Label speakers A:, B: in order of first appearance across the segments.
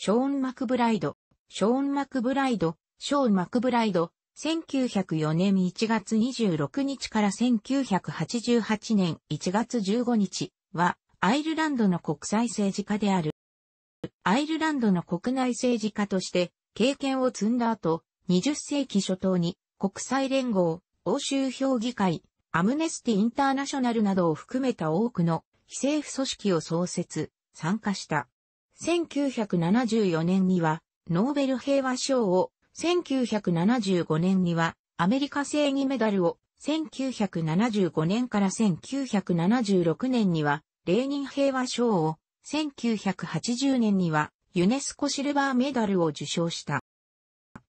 A: ショーン・マクブライド、ショーン・マクブライド、ショーン・マクブライド、1904年1月26日から1988年1月15日は、アイルランドの国際政治家である。アイルランドの国内政治家として経験を積んだ後、20世紀初頭に国際連合、欧州評議会、アムネスティ・インターナショナルなどを含めた多くの非政府組織を創設、参加した。1974年には、ノーベル平和賞を、1975年には、アメリカ正義メダルを、1975年から1976年には、レーニン平和賞を、1980年には、ユネスコシルバーメダルを受賞した。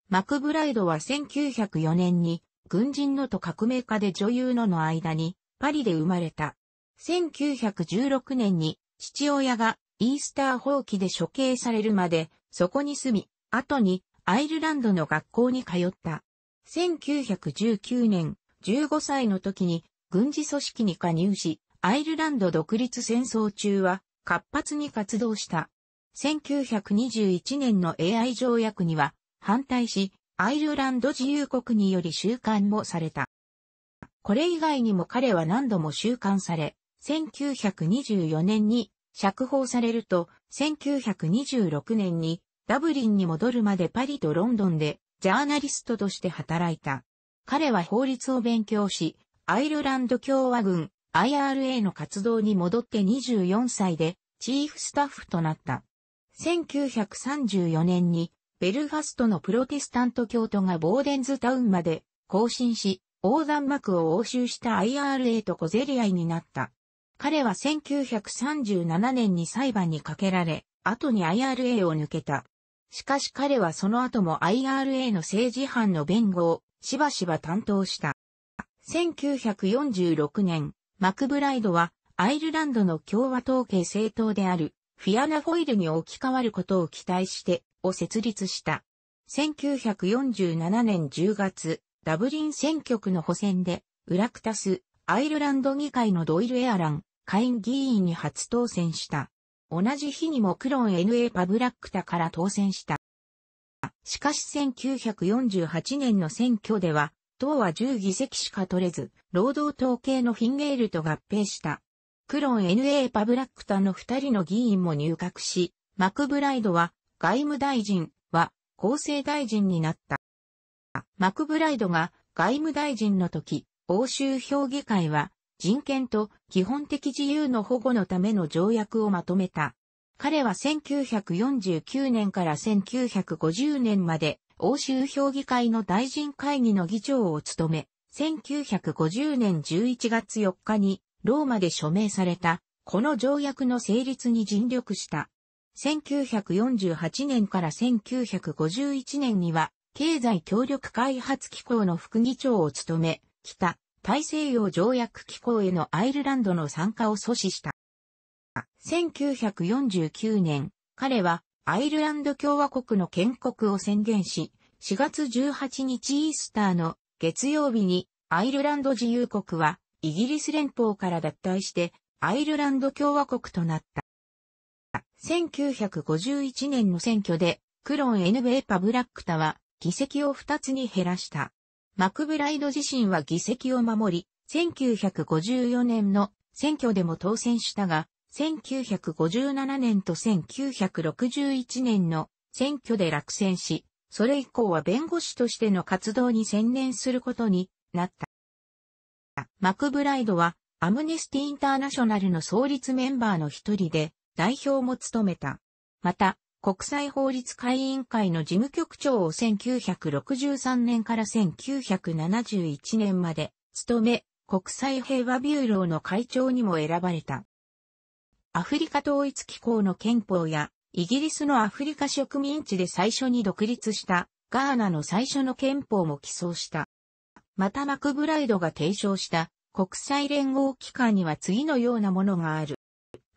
A: マクブライドは1904年に、軍人のと革命家で女優のの間に、パリで生まれた。1916年に、父親がイースター放棄で処刑されるまで、そこに住み、後にアイルランドの学校に通った。1919年、15歳の時に軍事組織に加入し、アイルランド独立戦争中は活発に活動した。1921年の AI 条約には反対し、アイルランド自由国により収監もされた。これ以外にも彼は何度も収監され、1924年に釈放されると、1926年にダブリンに戻るまでパリとロンドンでジャーナリストとして働いた。彼は法律を勉強し、アイルランド共和軍 IRA の活動に戻って24歳でチーフスタッフとなった。1934年にベルファストのプロテスタント教徒がボーデンズタウンまで更新し、横断幕を押収した IRA と小競り合いになった。彼は1937年に裁判にかけられ、後に IRA を抜けた。しかし彼はその後も IRA の政治犯の弁護をしばしば担当した。1946年、マクブライドはアイルランドの共和党系政党であるフィアナ・フォイルに置き換わることを期待してを設立した。1947年10月、ダブリン選挙区の補選で、ウラクタス、アイルランド議会のドイル・エアラン、下院議員に初当選した。同じ日にもクロン NA パブラックタから当選した。しかし1948年の選挙では、党は10議席しか取れず、労働党系のフィンゲールと合併した。クロン NA パブラックタの2人の議員も入閣し、マクブライドは外務大臣は厚生大臣になった。マクブライドが外務大臣の時、欧州評議会は人権と基本的自由の保護のための条約をまとめた。彼は1949年から1950年まで欧州評議会の大臣会議の議長を務め、1950年11月4日にローマで署名された、この条約の成立に尽力した。1948年から1951年には、経済協力開発機構の副議長を務め、北、た大西洋条約機構へのアイルランドの参加を阻止した。1949年、彼はアイルランド共和国の建国を宣言し、4月18日イースターの月曜日にアイルランド自由国はイギリス連邦から脱退してアイルランド共和国となった。1951年の選挙でクロン・エヌベーパ・ブラックタは議席を2つに減らした。マクブライド自身は議席を守り、1954年の選挙でも当選したが、1957年と1961年の選挙で落選し、それ以降は弁護士としての活動に専念することになった。マクブライドはアムネスティ・インターナショナルの創立メンバーの一人で代表も務めた。また、国際法律会委員会の事務局長を1963年から1971年まで務め、国際平和ビューローの会長にも選ばれた。アフリカ統一機構の憲法や、イギリスのアフリカ植民地で最初に独立したガーナの最初の憲法も起草した。またマクブライドが提唱した国際連合機関には次のようなものがある。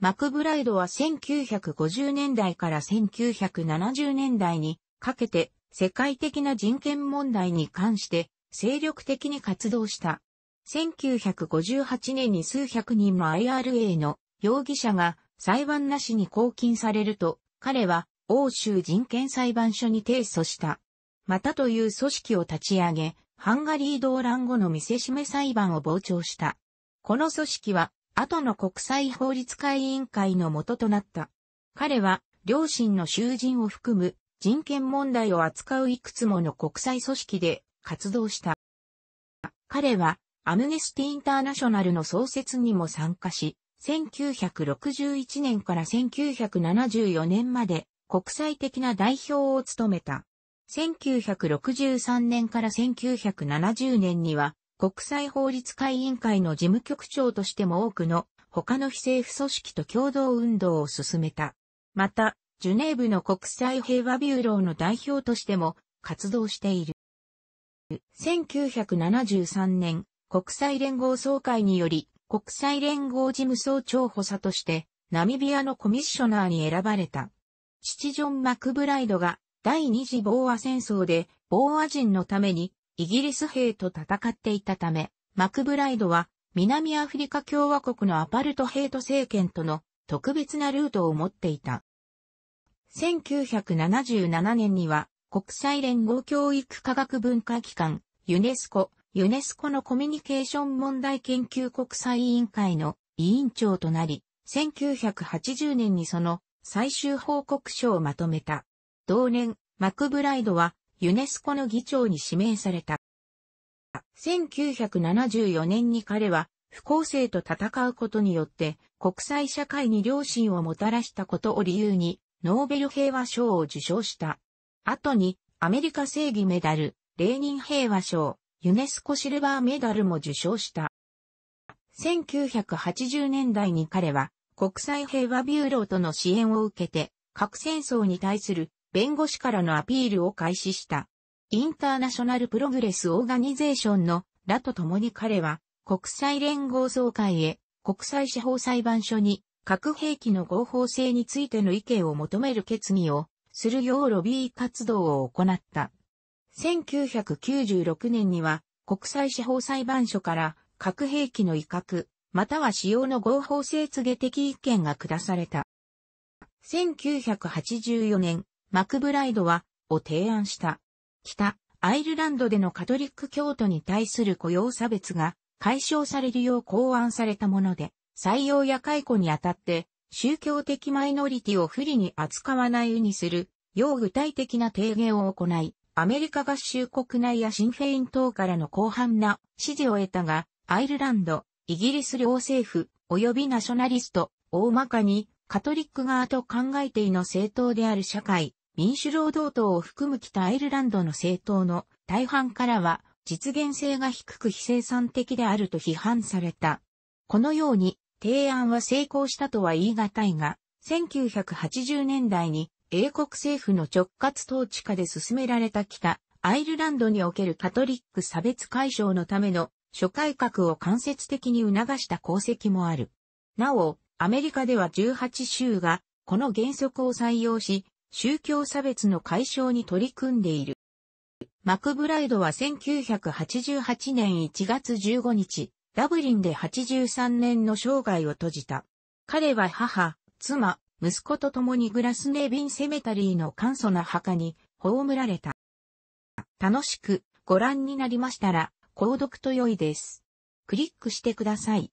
A: マクブライドは1950年代から1970年代にかけて世界的な人権問題に関して精力的に活動した。1958年に数百人の IRA の容疑者が裁判なしに拘禁されると、彼は欧州人権裁判所に提訴した。またという組織を立ち上げ、ハンガリー動乱後の見せしめ裁判を傍聴した。この組織は後の国際法律会委員会の元となった。彼は、両親の囚人を含む人権問題を扱ういくつもの国際組織で活動した。彼は、アムネスティ・インターナショナルの創設にも参加し、1961年から1974年まで国際的な代表を務めた。1963年から1970年には国際法律会委員会の事務局長としても多くの他の非政府組織と共同運動を進めた。また、ジュネーブの国際平和ビューローの代表としても活動している。1973年、国際連合総会により、国際連合事務総長補佐として、ナミビアのコミッショナーに選ばれた。父ジョン・マクブライドが第二次ボーア戦争でボーア人のためにイギリス兵と戦っていたため、マクブライドは南アフリカ共和国のアパルトヘイト政権との特別なルートを持っていた。1977年には国際連合教育科学文化機関、ユネスコ、ユネスコのコミュニケーション問題研究国際委員会の委員長となり、1980年にその最終報告書をまとめた。同年、マクブライドはユネスコの議長に指名された。1974年に彼は不公正と戦うことによって国際社会に良心をもたらしたことを理由にノーベル平和賞を受賞した。後にアメリカ正義メダル、レーニン平和賞、ユネスコシルバーメダルも受賞した。1980年代に彼は国際平和ビューローとの支援を受けて核戦争に対する弁護士からのアピールを開始した。インターナショナルプログレスオーガニゼーションのらと共に彼は国際連合総会へ国際司法裁判所に核兵器の合法性についての意見を求める決議をするようロビー活動を行った。1996年には国際司法裁判所から核兵器の威嚇、または使用の合法性告げ的意見が下された。1984年、マクブライドは、を提案した。北、アイルランドでのカトリック教徒に対する雇用差別が解消されるよう考案されたもので、採用や解雇にあたって、宗教的マイノリティを不利に扱わないようにする、要具体的な提言を行い、アメリカ合衆国内やシンフェイン等からの広範な支持を得たが、アイルランド、イギリス両政府、及びナショナリスト、大まかに、カトリック側と考えていの政党である社会、民主労働党を含む北アイルランドの政党の大半からは実現性が低く非生産的であると批判された。このように提案は成功したとは言い難いが、1980年代に英国政府の直轄統治下で進められた北アイルランドにおけるカトリック差別解消のための諸改革を間接的に促した功績もある。なお、アメリカでは18州がこの原則を採用し、宗教差別の解消に取り組んでいる。マクブライドは1988年1月15日、ダブリンで83年の生涯を閉じた。彼は母、妻、息子と共にグラスネービンセメタリーの簡素な墓に葬られた。楽しくご覧になりましたら、購読と良いです。クリックしてください。